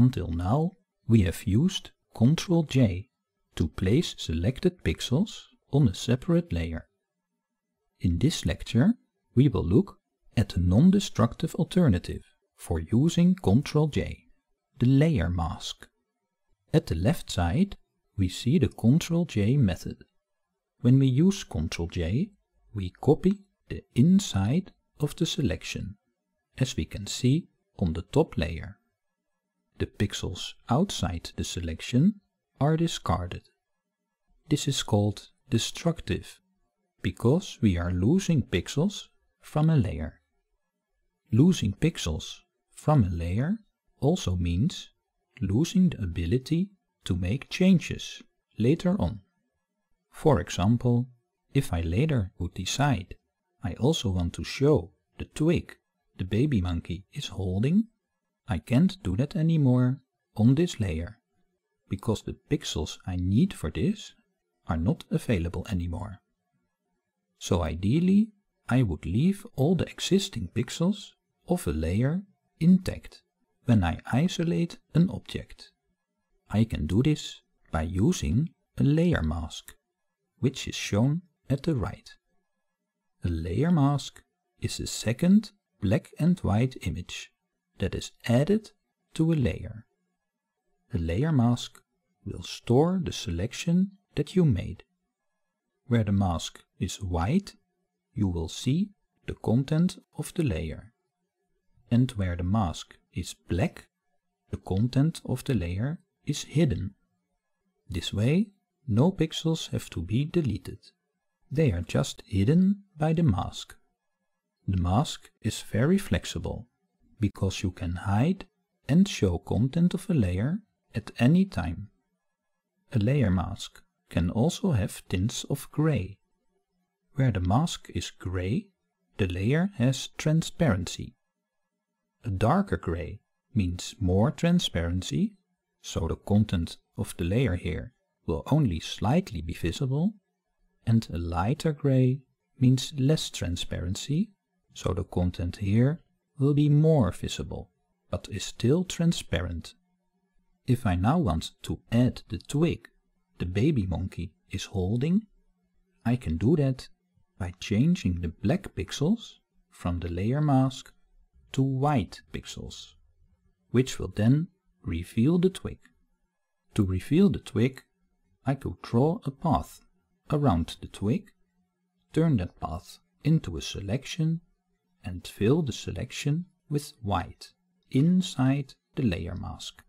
Until now, we have used Ctrl-J to place selected pixels on a separate layer. In this lecture, we will look at a non-destructive alternative for using Ctrl-J, the layer mask. At the left side, we see the Ctrl-J method. When we use Ctrl-J, we copy the inside of the selection, as we can see on the top layer. The pixels outside the selection are discarded. This is called destructive because we are losing pixels from a layer. Losing pixels from a layer also means losing the ability to make changes later on. For example, if I later would decide I also want to show the twig the baby monkey is holding, I can't do that anymore on this layer because the pixels I need for this are not available anymore. So ideally, I would leave all the existing pixels of a layer intact when I isolate an object. I can do this by using a layer mask, which is shown at the right. A layer mask is a second black and white image that is added to a layer. The layer mask will store the selection that you made. Where the mask is white, you will see the content of the layer. And where the mask is black, the content of the layer is hidden. This way, no pixels have to be deleted. They are just hidden by the mask. The mask is very flexible because you can hide and show content of a layer at any time. A layer mask can also have tints of gray. Where the mask is gray, the layer has transparency. A darker gray means more transparency, so the content of the layer here will only slightly be visible, and a lighter gray means less transparency, so the content here will be more visible, but is still transparent. If I now want to add the twig the baby monkey is holding, I can do that by changing the black pixels from the layer mask to white pixels, which will then reveal the twig. To reveal the twig, I could draw a path around the twig, turn that path into a selection, and fill the selection with white inside the layer mask.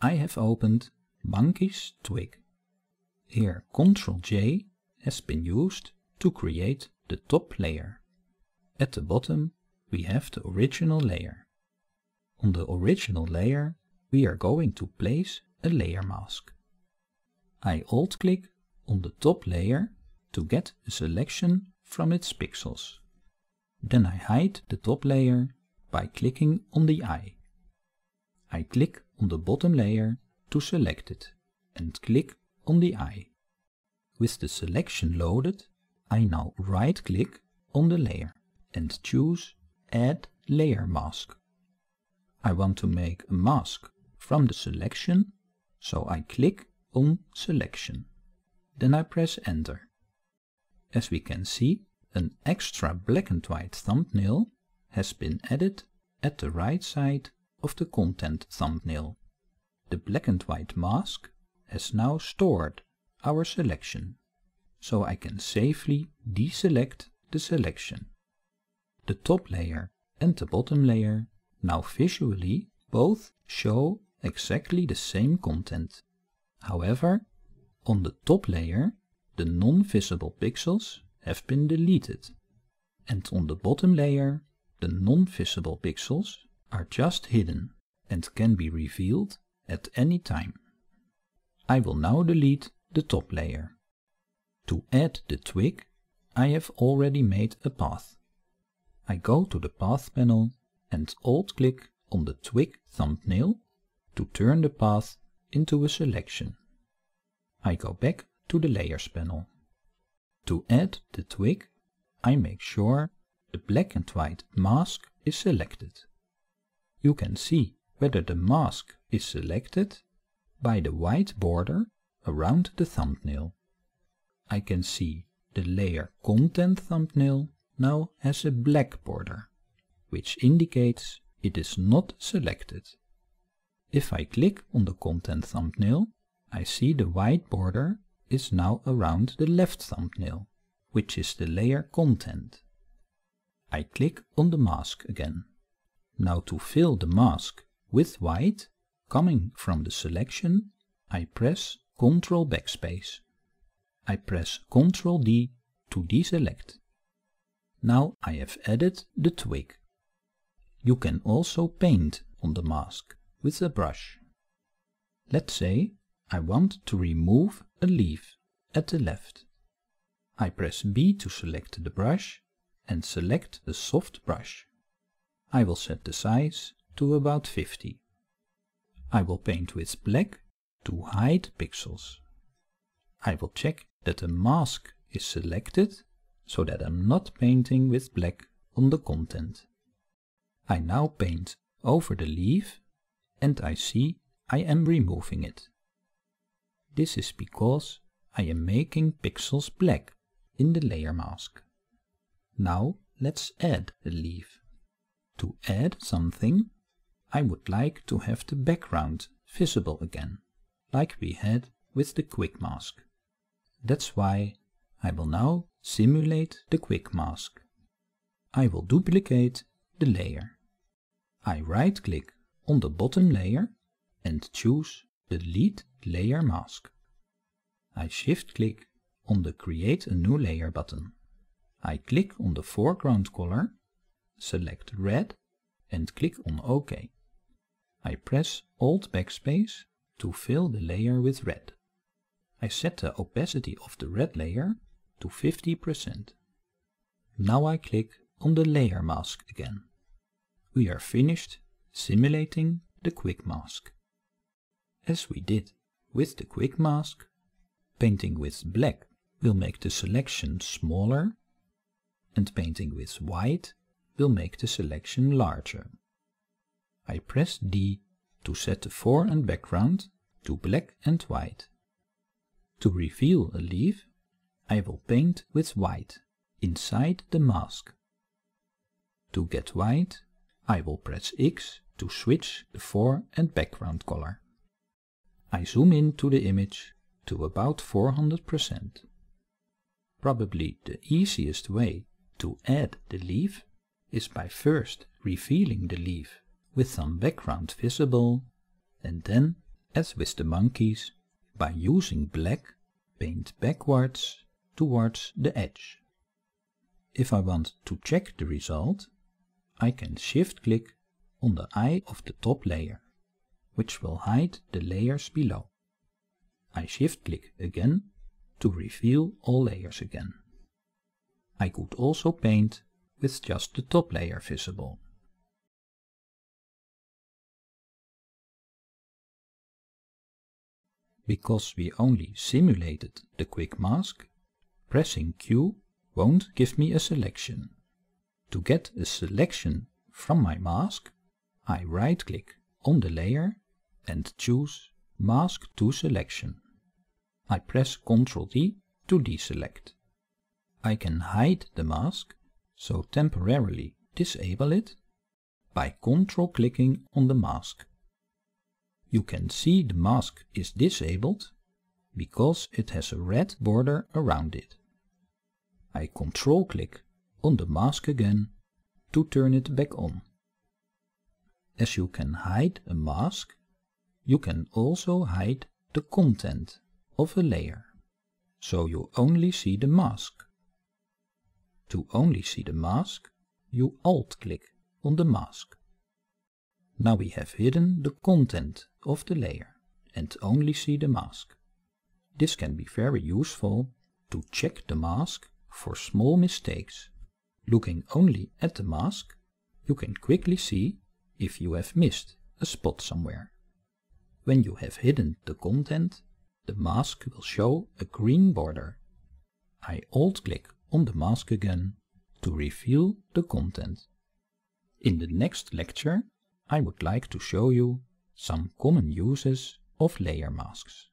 I have opened Monkey's Twig. Here Ctrl J has been used to create the top layer. At the bottom we have the original layer. On the original layer we are going to place a layer mask. I alt-click on the top layer to get a selection from its pixels. Then I hide the top layer by clicking on the eye. I click on the bottom layer to select it and click on the eye. With the selection loaded, I now right click on the layer and choose Add Layer Mask. I want to make a mask from the selection, so I click on Selection. Then I press Enter. As we can see, an extra black and white thumbnail has been added at the right side of the content thumbnail. The black and white mask has now stored our selection, so I can safely deselect the selection. The top layer and the bottom layer now visually both show exactly the same content. However, on the top layer, the non-visible pixels have been deleted. And on the bottom layer, the non-visible pixels are just hidden and can be revealed at any time. I will now delete the top layer. To add the twig, I have already made a path. I go to the path panel and alt-click on the twig thumbnail to turn the path into a selection. I go back to the layers panel. To add the twig, I make sure the black and white mask is selected. You can see whether the mask is selected by the white border around the thumbnail. I can see the layer content thumbnail now has a black border, which indicates it is not selected. If I click on the content thumbnail, I see the white border is now around the left thumbnail, which is the layer content. I click on the mask again. Now to fill the mask with white, coming from the selection, I press Ctrl Backspace. I press Ctrl D to deselect. Now I have added the twig. You can also paint on the mask with a brush. Let's say I want to remove a leaf at the left. I press B to select the brush and select the soft brush. I will set the size to about 50. I will paint with black to hide pixels. I will check that the mask is selected so that I'm not painting with black on the content. I now paint over the leaf and I see I am removing it. This is because I am making pixels black in the layer mask. Now let's add a leaf. To add something, I would like to have the background visible again, like we had with the quick mask. That's why I will now simulate the quick mask. I will duplicate the layer. I right click on the bottom layer and choose Delete Layer Mask. I shift click on the Create a New Layer button. I click on the foreground color, select red and click on OK. I press Alt Backspace to fill the layer with red. I set the opacity of the red layer to 50%. Now I click on the layer mask again. We are finished simulating the quick mask as we did with the quick mask. Painting with black will make the selection smaller and painting with white will make the selection larger. I press D to set the fore and background to black and white. To reveal a leaf, I will paint with white inside the mask. To get white, I will press X to switch the fore and background color. I zoom in to the image to about 400%. Probably the easiest way to add the leaf is by first revealing the leaf with some background visible and then, as with the monkeys, by using black, paint backwards towards the edge. If I want to check the result, I can shift click on the eye of the top layer which will hide the layers below. I shift click again to reveal all layers again. I could also paint with just the top layer visible. Because we only simulated the quick mask, pressing Q won't give me a selection. To get a selection from my mask, I right click on the layer and choose Mask to Selection. I press Ctrl D to deselect. I can hide the mask, so temporarily disable it, by Ctrl clicking on the mask. You can see the mask is disabled because it has a red border around it. I Ctrl click on the mask again to turn it back on. As you can hide a mask, you can also hide the content of a layer, so you only see the mask. To only see the mask, you Alt-click on the mask. Now we have hidden the content of the layer and only see the mask. This can be very useful to check the mask for small mistakes. Looking only at the mask, you can quickly see if you have missed a spot somewhere. When you have hidden the content, the mask will show a green border. I alt-click on the mask again to reveal the content. In the next lecture, I would like to show you some common uses of layer masks.